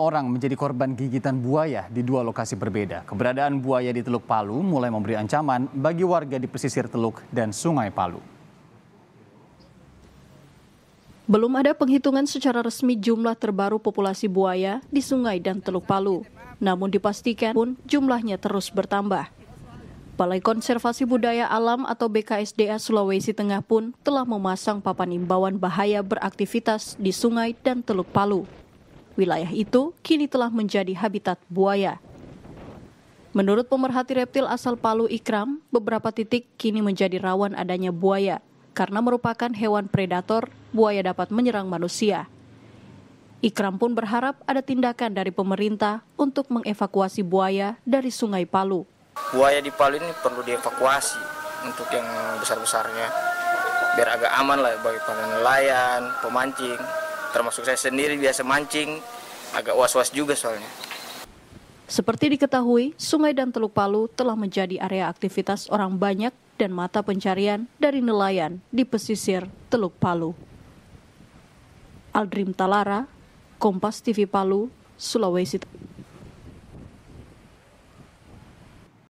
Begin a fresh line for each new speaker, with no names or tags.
orang menjadi korban gigitan buaya di dua lokasi berbeda. Keberadaan buaya di Teluk Palu mulai memberi ancaman bagi warga di pesisir Teluk dan Sungai Palu.
Belum ada penghitungan secara resmi jumlah terbaru populasi buaya di sungai dan Teluk Palu. Namun dipastikan pun jumlahnya terus bertambah. Balai Konservasi Budaya Alam atau BKSDA Sulawesi Tengah pun telah memasang papan imbauan bahaya beraktivitas di sungai dan Teluk Palu wilayah itu kini telah menjadi habitat buaya. Menurut pemerhati reptil asal Palu Ikram, beberapa titik kini menjadi rawan adanya buaya karena merupakan hewan predator, buaya dapat menyerang manusia. Ikram pun berharap ada tindakan dari pemerintah untuk mengevakuasi buaya dari Sungai Palu.
Buaya di Palu ini perlu dievakuasi untuk yang besar-besarnya biar agak aman lah bagi para nelayan, pemancing termasuk saya sendiri biasa mancing, agak was-was juga soalnya.
Seperti diketahui, sungai dan Teluk Palu telah menjadi area aktivitas orang banyak dan mata pencarian dari nelayan di pesisir Teluk Palu. Aldrim Talara, Kompas TV Palu, Sulawesi